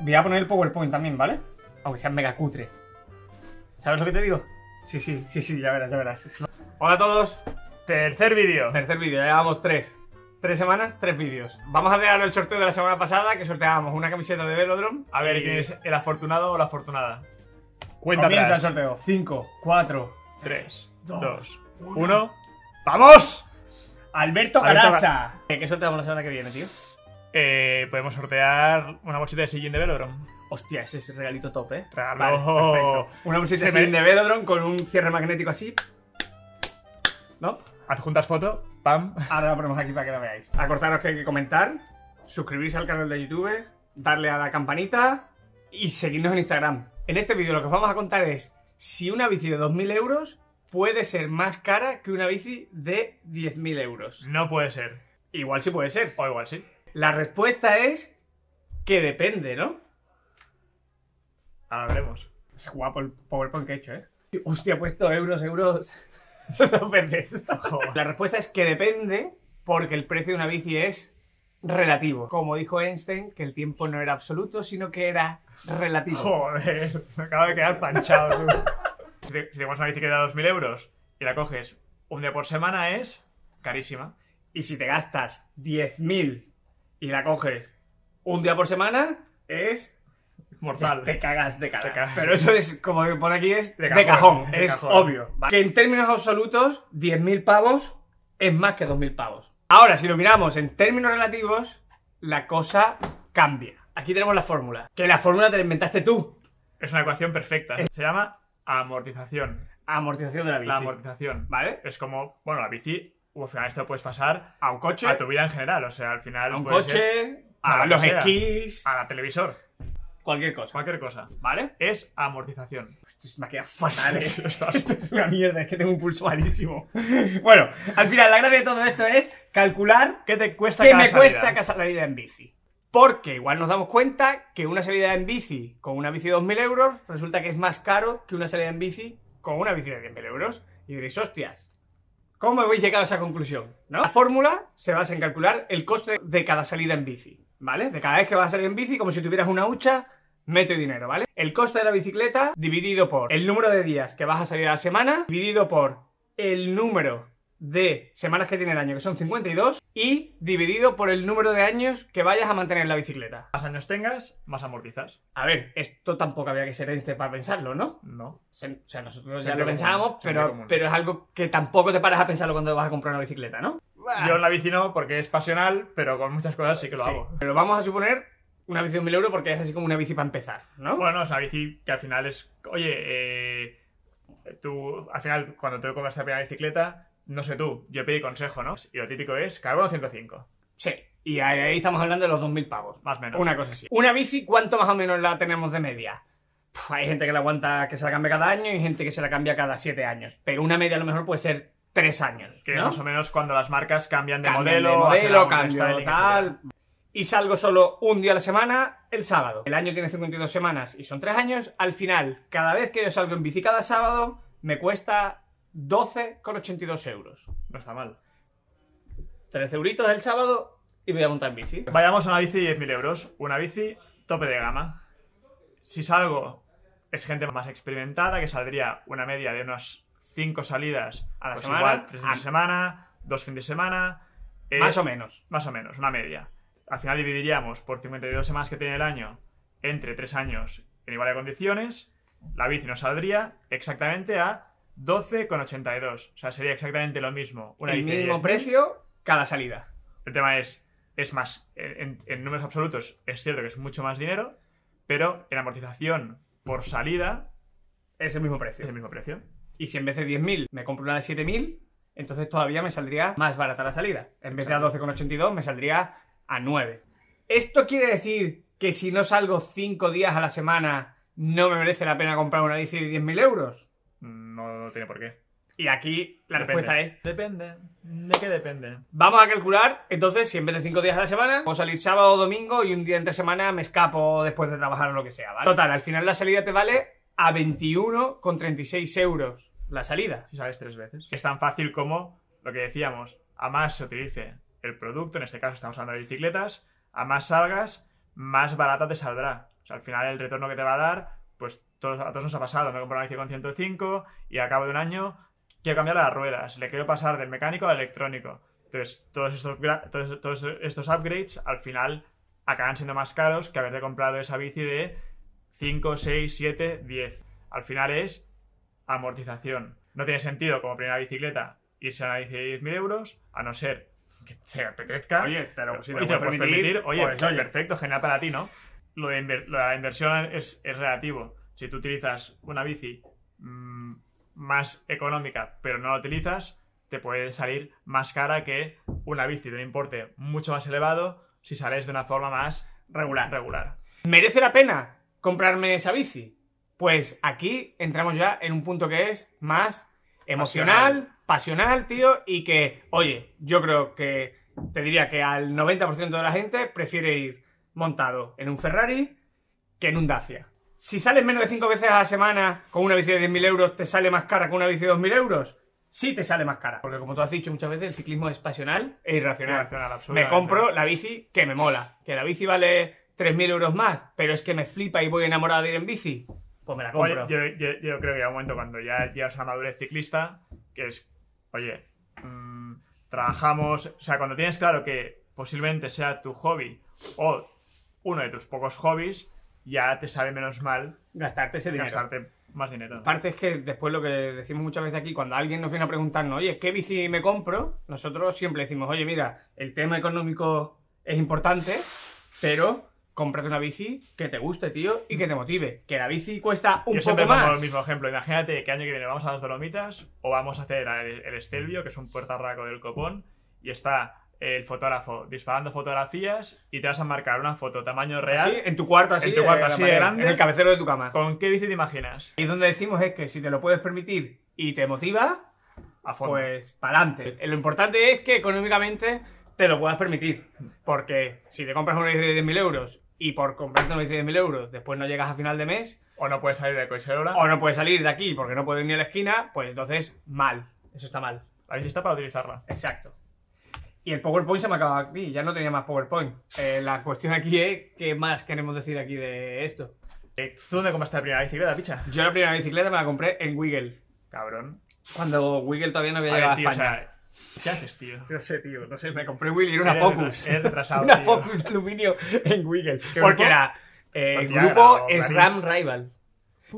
Voy a poner el PowerPoint también, ¿vale? Aunque sea mega cutre. ¿Sabes lo que te digo? Sí, sí, sí, sí, ya verás, ya verás. Hola a todos. Tercer vídeo. Tercer vídeo, llevamos tres. Tres semanas, tres vídeos. Vamos a dejar el sorteo de la semana pasada, que sorteábamos una camiseta de Velodrome. A ver, ¿quién es el afortunado o la afortunada? Cuenta Comienza el sorteo. 5, 4, 3, 2, 1. ¡Vamos! Alberto Garasa. Eh, ¿Qué sorteamos la semana que viene, tío? eh, podemos sortear una bolsita de sillín de Velodrome. Hostia, ese es regalito top, ¿eh? Regalo. una bolsita de sillín de Velodrome con un cierre magnético así. ¿No? Adjuntas foto, pam. Ahora la ponemos aquí para que la veáis. Acordaros que hay que comentar, suscribirse al canal de YouTube, darle a la campanita y seguirnos en Instagram. En este vídeo lo que os vamos a contar es si una bici de 2.000 euros puede ser más cara que una bici de 10.000 euros. No puede ser. Igual sí puede ser. O igual sí. La respuesta es que depende, ¿no? Ahora veremos. Es guapo el PowerPoint que he hecho, ¿eh? Hostia, ha puesto euros, euros. La respuesta es que depende porque el precio de una bici es relativo. Como dijo Einstein, que el tiempo no era absoluto, sino que era relativo. Joder, me acaba de quedar panchado. si tenemos una bici que da 2.000 euros y la coges un día por semana es carísima. Y si te gastas 10.000 y la coges un día por semana, es mortal. Te cagas de cara. Pero eso es, como que pone aquí, es de, cajón. es obvio. Que en términos absolutos, 10.000 pavos es más que 2.000 pavos. Ahora, si lo miramos en términos relativos, la cosa cambia. Aquí tenemos la fórmula. Que la fórmula te la inventaste tú. Es una ecuación perfecta. Se llama amortización. Amortización de la bici. La amortización. ¿Vale? Es como, bueno, la bici o al final esto puedes pasar a un coche, a tu vida en general, o sea, al final a un coche, a, los a la televisor. Cualquier cosa. Cualquier cosa. ¿Vale? Es amortización. Hostia, me queda fatal, eh. esto es una mierda, es que tengo un pulso malísimo. bueno, al final, la gracia de todo esto es calcular qué te cuesta qué me cuesta cuesta la vida en bici. Porque igual nos damos cuenta que una salida en bici con una bici de 2.000 euros resulta que es más caro que una salida en bici con una bici de 10.000 euros. Y diréis, hostias, ¿Cómo habéis llegado a esa conclusión? La fórmula se basa en calcular el coste de cada salida en bici, ¿vale? De cada vez que vas a salir en bici, como si tuvieras una hucha, mete dinero, ¿vale? El coste de la bicicleta dividido por el número de días que vas a salir a la semana, dividido por el número de semanas que tiene el año, que son 52, y dividido por el número de años que vayas a mantener la bicicleta. Más años tengas, más amortizas. A ver, esto tampoco había que ser este para pensarlo, ¿no? No. o sea, nosotros ya lo pensábamos, pero, pero es algo que tampoco te paras a pensarlo cuando vas a comprar una bicicleta, ¿no? Yo la bici no, porque es pasional, pero con muchas cosas sí que lo hago. Pero vamos a suponer una bici de 1000 euros porque es así como una bici para empezar, ¿no? Bueno, es una bici que al final es. Oye, eh, tú, al final, cuando te compras la primera bicicleta, no sé tú, yo pedí consejo, ¿no? Y lo típico es carbono 105. Sí. Y ahí, estamos hablando de los 2.000 pavos. Más o menos. Una cosa así. Una bici, ¿cuánto más o menos la tenemos de media? hay gente que la aguanta que se la cambia cada año y gente que se la cambia cada 7 años. Pero una media a lo mejor puede ser 3 años. Que es más o menos cuando las marcas cambian de modelo. De modelo, tal. Y salgo solo un día a la semana, el sábado. El año tiene 52 semanas y son 3 años. Al final, cada vez que yo salgo en bici cada sábado, me cuesta 12,82 euros. No está mal. 13 euritos el sábado y me voy a montar en bici. Vayamos a una bici de 10.000 euros. Una bici tope de gama. Si salgo, es gente más experimentada, que saldría una media de unas 5 salidas a la pues semana. Igual, 3 fines de semana, 2 fines de semana. más o menos. Más o menos, una media. Al final dividiríamos por 52 semanas que tiene el año entre 3 años en igual de condiciones. La bici nos saldría exactamente a 12,82. O sea, sería exactamente lo mismo. Una el mismo precio cada salida. El tema es, es más, en, números absolutos es cierto que es mucho más dinero, pero en amortización por salida... Es el mismo precio. Es el mismo precio. Y si en vez de 10.000 me compro una de 7.000, entonces todavía me saldría más barata la salida. En vez de a 12,82 me saldría a 9. ¿Esto quiere decir que si no salgo 5 días a la semana no me merece la pena comprar una bici de 10.000 euros? No tiene por qué. Y aquí la respuesta es: Depende. ¿De qué depende? Vamos a calcular, entonces, si en vez de cinco días a la semana, puedo salir sábado o domingo y un día entre semana me escapo después de trabajar o lo que sea, ¿vale? Total, al final la salida te vale a 21,36 euros la salida. Si sabes tres veces. es tan fácil como lo que decíamos, a más se utilice el producto, en este caso estamos hablando de bicicletas, a más salgas, más barata te saldrá. O sea, al final el retorno que te va a dar pues todos, a todos nos ha pasado, me he comprado una bici con 105 y a cabo de un año quiero cambiar las ruedas, le quiero pasar del mecánico al electrónico. Entonces, todos estos, todos, todos estos upgrades al final acaban siendo más caros que haberte comprado esa bici de 5, 6, 7, 10. Al final es amortización. No tiene sentido como primera bicicleta irse a una bici de 10.000 euros, a no ser que te apetezca. Oye, te si permitir, pues, pues, oye, perfecto, genial para ti, ¿no? lo de la inversión es, relativo. Si tú utilizas una bici mm, más económica, pero no la utilizas, te puede salir más cara que una bici de un importe mucho más elevado si sales de una forma más regular. regular. ¿Merece la pena comprarme esa bici? Pues aquí entramos ya en un punto que es más emocional, pasional tío, y que, oye, yo creo que te diría que al 90% de la gente prefiere ir montado en un Ferrari que en un Dacia. Si sales menos de cinco veces a la semana con una bici de 10.000 euros, ¿te sale más cara que una bici de 2.000 euros? Sí te sale más cara. Porque como tú has dicho muchas veces, el ciclismo es pasional e irracional. me compro la bici que me mola. Que la bici vale 3.000 euros más, pero es que me flipa y voy enamorado de ir en bici. Pues me la compro. yo, creo que a un momento cuando ya llegas a una madurez ciclista, que es, oye, mm, trabajamos, o sea, cuando tienes claro que posiblemente sea tu hobby o uno de tus pocos hobbies, ya te sabe menos mal gastarte ese dinero. Gastarte más dinero. Aparte es que después lo que decimos muchas veces aquí, cuando alguien nos viene a preguntarnos, oye, ¿qué bici me compro? Nosotros siempre decimos, oye, mira, el tema económico es importante, pero cómprate una bici que te guste, tío, y que te motive. Que la bici cuesta un Yo poco más. el mismo ejemplo. Imagínate que año que viene vamos a las Dolomitas o vamos a hacer el Estelvio, que es un puertarraco del Copón, y está el fotógrafo disparando fotografías y te vas a marcar una foto tamaño real. en tu cuarto así. En tu cuarto eh, así En el cabecero de tu cama. ¿Con qué bici te imaginas? Y donde decimos es que si te lo puedes permitir y te motiva, pues para adelante. Lo importante es que económicamente te lo puedas permitir. Porque si te compras una bici de 10.000 euros y por comprar una bici de 10.000 euros después no llegas a final de mes... O no puedes salir de Coiserola. O no puedes salir de aquí porque no puedes ir ni a la esquina, pues entonces mal. Eso está mal. La bici está para utilizarla. Exacto. Y el PowerPoint se me acababa aquí, ya no tenía más PowerPoint. Eh, la cuestión aquí es qué más queremos decir aquí de esto. Eh, ¿Tú dónde compraste la primera bicicleta, picha? Yo la primera bicicleta me la compré en Wiggle. Cabrón. Cuando Wiggle todavía no había llegado a, España. O sea, ¿Qué haces, tío? No sé, tío. No sé, me compré Wiggle era una Focus. una Focus de aluminio en Wiggle. Porque era. Eh, el grupo SRAM Rival.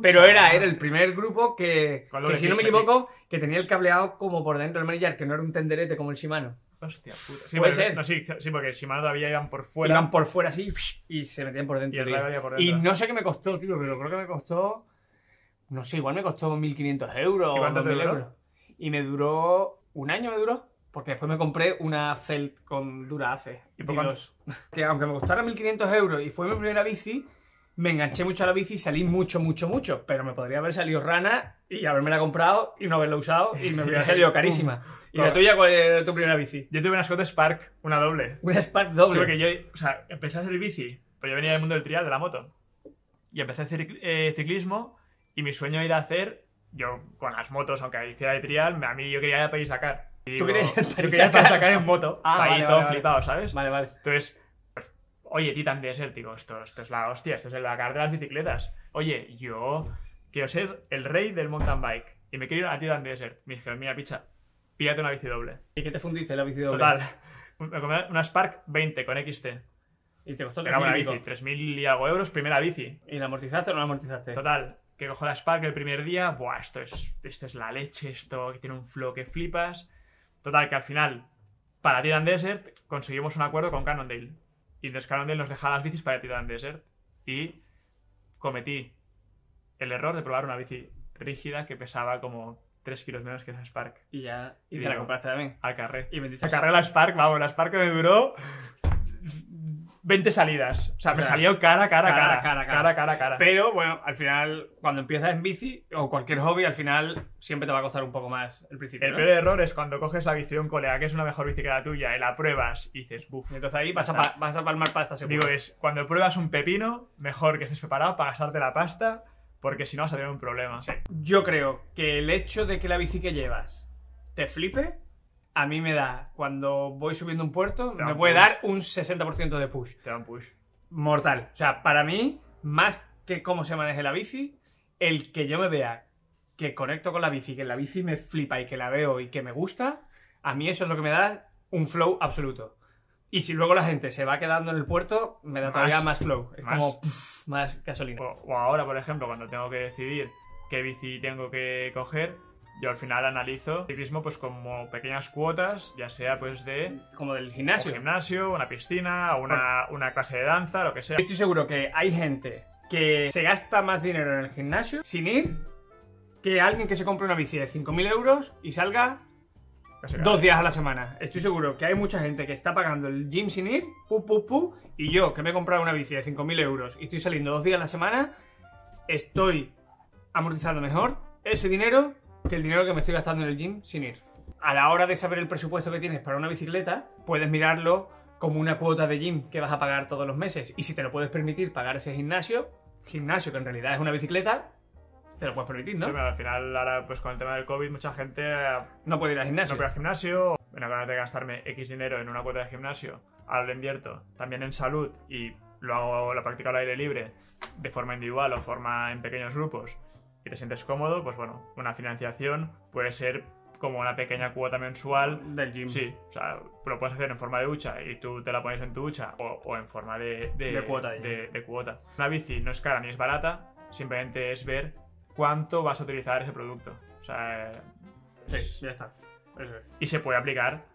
Pero era, era el primer grupo que, que si no me equivoco, que tenía el cableado como por dentro del manillar, que no era un tenderete como el Shimano. Hostia puta. Sí, Puede ser. sí, porque Shimano todavía iban por fuera. Iban por fuera así y se metían por dentro. Y, no sé qué me costó, tío, pero creo que me costó. No sé, igual me costó 1.500 euros. ¿Y cuánto Euros. Y me duró. Un año me duró. Porque después me compré una Felt con dura ¿Y por Que aunque me costara 1.500 euros y fue mi primera bici, me enganché mucho a la bici y salí mucho, mucho, mucho. Pero me podría haber salido rana y haberme la comprado y no haberla usado y me hubiera salido carísima. ¿Y la tuya cuál era tu primera bici? Yo tuve una Scott Spark, una doble. Una Spark doble. Porque yo, o sea, empecé a hacer bici, pero yo venía del mundo del trial, de la moto. Y empecé a hacer eh, ciclismo y mi sueño era hacer, yo con las motos, aunque hiciera de trial, a mí yo quería ir a París Dakar. ¿Tú querías ir a París en moto. Ah, todo flipado, ¿sabes? Vale, vale. Entonces Oye, Titan Desert, digo, esto, es la hostia, esto es el Dakar de las bicicletas. Oye, yo quiero ser el rey del mountain bike y me quiero ir a Titan Desert. Me dije, mira, picha, píllate una bici doble. ¿Y qué te fundice la bici doble? Total. Una Spark 20 con XT. ¿Y te costó Era una bici, 3.000 y algo euros, primera bici. ¿Y la amortizaste o no la amortizaste? Total, que cojo la Spark el primer día, buah, esto es, esto es la leche, esto que tiene un flow que flipas. Total, que al final, para Titan Desert, conseguimos un acuerdo con Cannondale. Y entonces Carondel nos dejaba las bicis para tirar en Desert. Y cometí el error de probar una bici rígida que pesaba como 3 kilos menos que la Spark. Y ya. Y, te la compraste también. Al carré. Y me dices. carré la Spark, vamos, la Spark me duró 20 salidas. O sea, me salió cara, cara, cara. Cara, cara, cara. cara, Pero bueno, al final, cuando empiezas en bici o cualquier hobby, al final siempre te va a costar un poco más el principio. El peor error es cuando coges la bici de un colega, que es una mejor bici que la tuya, y la pruebas y dices, buf. entonces ahí vas a, palmar pasta Digo, es cuando pruebas un pepino, mejor que estés preparado para gastarte la pasta, porque si no vas a tener un problema. Yo creo que el hecho de que la bici que llevas te flipe a mí me da, cuando voy subiendo un puerto, me puede dar un 60% de push. Te un push. Mortal. O sea, para mí, más que cómo se maneje la bici, el que yo me vea que conecto con la bici, que la bici me flipa y que la veo y que me gusta, a mí eso es lo que me da un flow absoluto. Y si luego la gente se va quedando en el puerto, me da todavía más flow. Es como más gasolina. O, o ahora, por ejemplo, cuando tengo que decidir qué bici tengo que coger, yo al final analizo el ciclismo pues como pequeñas cuotas, ya sea pues de... Como del gimnasio. Un gimnasio, una piscina, una, una clase de danza, lo que sea. estoy seguro que hay gente que se gasta más dinero en el gimnasio sin ir que alguien que se compre una bici de 5.000 euros y salga dos días a la semana. Estoy seguro que hay mucha gente que está pagando el gym sin ir, pu, pu, pu, y yo que me he comprado una bici de 5.000 euros y estoy saliendo dos días a la semana, estoy amortizando mejor ese dinero que el dinero que me estoy gastando en el gym sin ir. A la hora de saber el presupuesto que tienes para una bicicleta, puedes mirarlo como una cuota de gym que vas a pagar todos los meses. Y si te lo puedes permitir pagar ese gimnasio, gimnasio que en realidad es una bicicleta, te lo puedes permitir, ¿no? al final, ahora, pues con el tema del COVID, mucha gente. Eh, no puede ir al gimnasio. No puede al gimnasio. En lugar de gastarme X dinero en una cuota de gimnasio, ahora lo invierto también en salud y lo hago, la práctica al aire libre, de forma individual o forma en pequeños grupos y te sientes cómodo, pues bueno, una financiación puede ser como una pequeña cuota mensual. Del gym. Sí, o sea, lo puedes hacer en forma de hucha y tú te la pones en tu hucha o, en forma de, de, cuota, Una bici no es cara ni es barata, simplemente es ver cuánto vas a utilizar ese producto. O sea, sí, ya está. Y se puede aplicar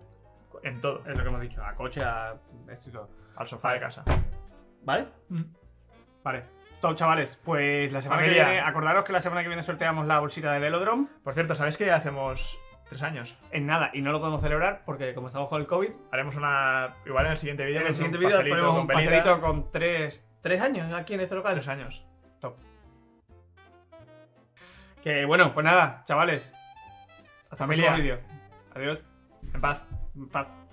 en todo. Es lo que hemos dicho, a coche, a esto y todo. Al sofá de casa. ¿Vale? Mm. Vale. Top, chavales. Pues la semana que viene, acordaros que la semana que viene sorteamos la bolsita del Velodrome. Por cierto, ¿sabéis que ya hacemos tres años? En nada, y no lo podemos celebrar porque como estamos con el COVID... Haremos una... Igual en el siguiente vídeo... En el siguiente vídeo ponemos un pastelito con tres... ¿Tres años aquí en este local? Tres años. Top. Que bueno, pues nada, chavales. Hasta el próximo vídeo. Adiós. En paz. En paz.